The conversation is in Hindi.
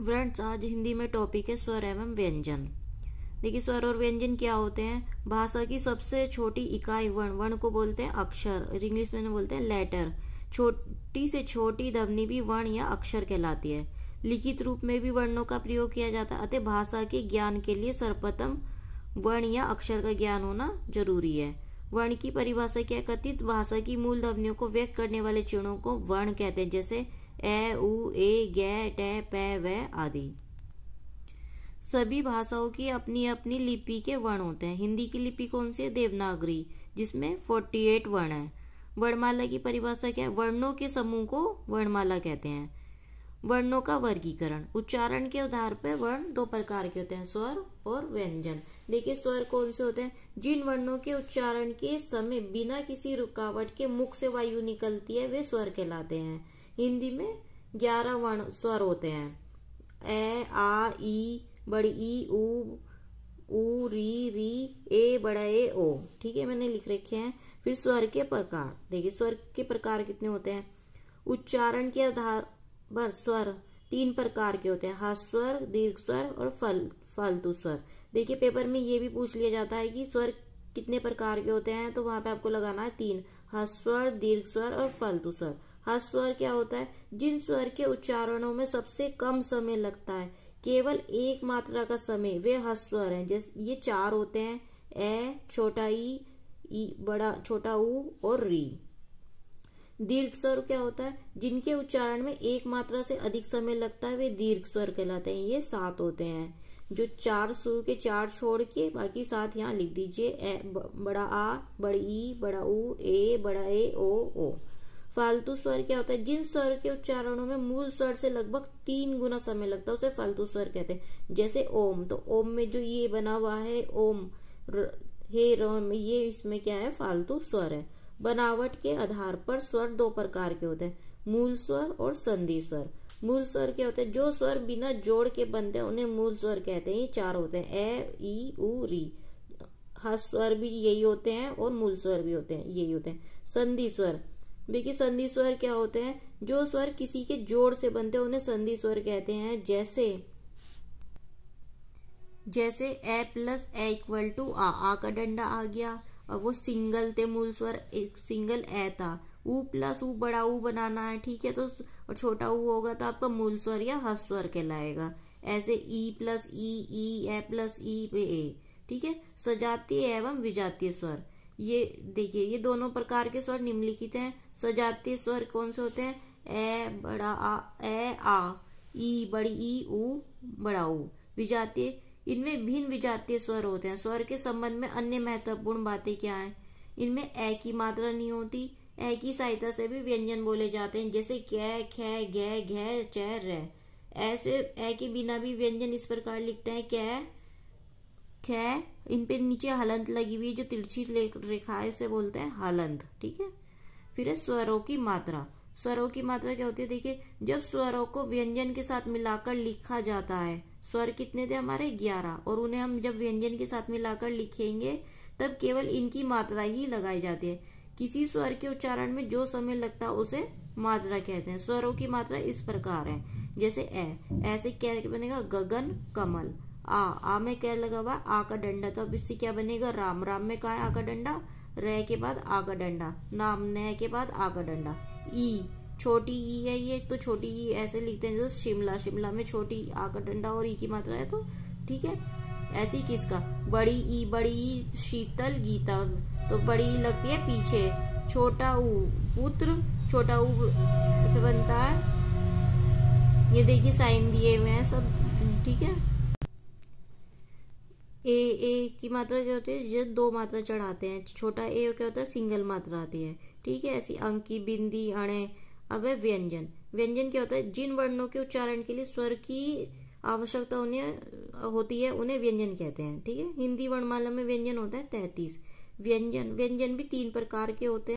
फ्रेंड्स आज हिंदी में टॉपिक है स्वर एवं व्यंजन देखिए स्वर और व्यंजन क्या होते हैं भाषा की सबसे छोटी इकाई वर्ण वर्ण को बोलते हैं अक्षर इंग्लिश में बोलते हैं लेटर छोटी से छोटी धवनी भी वर्ण या अक्षर कहलाती है लिखित रूप में भी वर्णों का प्रयोग किया जाता है अतः भाषा के ज्ञान के लिए सर्वप्रथम वर्ण या अक्षर का ज्ञान होना जरूरी है वर्ण की परिभाषा के कथित भाषा की मूल ध्वनियों को व्यक्त करने वाले चिणों को वर्ण कहते हैं जैसे ए उ ए गै टै पै व आदि सभी भाषाओं की अपनी अपनी लिपि के वर्ण होते हैं हिंदी की लिपि कौन सी है देवनागरी जिसमें 48 वर्ण है वर्णमाला की परिभाषा क्या है वर्णों के समूह को वर्णमाला कहते हैं वर्णों का वर्गीकरण उच्चारण के आधार पर वर्ण दो प्रकार के होते हैं स्वर और व्यंजन देखिए स्वर कौन से होते हैं जिन वर्णों के उच्चारण के समय बिना किसी रुकावट के मुख से वायु निकलती है वे स्वर कहलाते हैं हिंदी में ग्यारह वर्ण स्वर होते हैं ए आ ई बड़ी ई ऊ ऊ री री ए बड़ा ए ओ ठीक है मैंने लिख रखे हैं फिर स्वर के प्रकार देखिए स्वर के प्रकार कितने होते हैं उच्चारण के आधार पर स्वर तीन प्रकार के होते हैं हस्वर स्वर दीर्घ स्वर और फल फालतू स्वर देखिए पेपर में ये भी पूछ लिया जाता है कि स्वर कितने प्रकार के होते हैं तो वहां पे आपको लगाना है तीन हस्वर दीर्घ स्वर और फालतू स्वर हस्वर क्या होता है जिन स्वर के उच्चारणों में सबसे कम समय लगता है केवल एक मात्रा का समय वे हस्वर हैं जैसे ये चार होते हैं ए छोटा ई ई बड़ा छोटा ऊ और री दीर्घ स्वर क्या होता है जिनके उच्चारण में एक मात्रा से अधिक समय लगता है वे दीर्घ स्वर कहलाते हैं ये सात होते हैं जो चार सुर के चार छोड़ के बाकी साथ यहाँ लिख दीजिए बड़ा आ बड़ी ई बड़ा ऊ ए बड़ा ए ओ ओ फालतू स्वर क्या होता है जिन स्वर के उच्चारणों में मूल स्वर से लगभग तीन गुना समय लगता है उसे फालतू स्वर कहते हैं जैसे ओम तो ओम में जो ये बना हुआ है ओम र, हे रोम ये इसमें क्या है फालतू स्वर है बनावट के आधार पर स्वर दो प्रकार के होते हैं मूल स्वर और संधि स्वर मूल स्वर क्या होते हैं जो स्वर बिना जोड़ के बनते हैं उन्हें मूल स्वर कहते हैं ये चार होते हैं ए ई उ री हर स्वर भी यही होते हैं और मूल स्वर भी होते हैं यही होते हैं संधि स्वर देखिए संधि स्वर क्या होते हैं जो स्वर किसी के जोड़ से बनते हैं उन्हें संधि स्वर कहते हैं जैसे जैसे a plus a equal to आ आ का डंडा आ गया और वो सिंगल थे मूल स्वर एक सिंगल ए था ऊ प्लस ऊ बड़ा ऊ बनाना है ठीक है तो और छोटा ऊ होगा तो आपका मूल स्वर या हस स्वर कहलाएगा ऐसे ई प्लस ई ई ए प्लस ई पे ए ठीक है सजातीय एवं विजातीय स्वर ये देखिए ये दोनों प्रकार के स्वर निम्नलिखित हैं सजातीय स्वर कौन से होते हैं ए बड़ा आ ए आ ई बड़ी ई उ बड़ा ऊ विजातीय इनमें भिन्न विजातीय स्वर होते हैं स्वर के संबंध में अन्य महत्वपूर्ण बातें क्या हैं इनमें ए की मात्रा नहीं होती ए की सहायता से भी व्यंजन बोले जाते हैं जैसे कै खै घ घै चै र ऐसे ए के बिना भी व्यंजन इस प्रकार लिखते हैं कै खै इन पे नीचे हलंत लगी हुई है जो तिरछी रेखाएं से बोलते हैं हलंत ठीक है फिर है स्वरों की मात्रा स्वरों की मात्रा क्या होती है देखिए जब स्वरों को व्यंजन के साथ मिलाकर लिखा जाता है स्वर कितने थे हमारे ग्यारह और उन्हें हम जब व्यंजन के साथ मिलाकर लिखेंगे तब केवल इनकी मात्रा ही लगाई जाती है किसी स्वर के उच्चारण में जो समय लगता है उसे मात्रा कहते हैं स्वरों की मात्रा इस प्रकार है जैसे ए ऐसे क्या बनेगा गगन कमल आ आ में क्या लगा हुआ आ का डंडा तो अब इससे क्या बनेगा राम राम में कहा है आ का डंडा रह के बाद आ का डंडा नाम न के बाद आ का डंडा ई छोटी ई है ये तो छोटी ई ऐसे लिखते हैं जैसे शिमला शिमला में छोटी आ का डंडा और ई की मात्रा है तो ठीक है ऐसी किसका बड़ी ई बड़ी शीतल गीता तो बड़ी लगती है पीछे छोटा ऊ पुत्र छोटा ऊ बनता है ये देखिए साइन दिए हुए हैं सब ठीक है ए ए की मात्रा क्या होती है ये दो मात्रा चढ़ाते हैं छोटा ए क्या होता है सिंगल मात्रा आती है ठीक है ऐसी अंकी बिंदी अणे अब है व्यंजन व्यंजन क्या होता है जिन वर्णों के उच्चारण के लिए स्वर की आवश्यकता है होती है उन्हें व्यंजन कहते हैं ठीक है हिंदी वर्णमाला में व्यंजन होता है तैतीस व्यंजन व्यंजन भी तीन प्रकार के होते हैं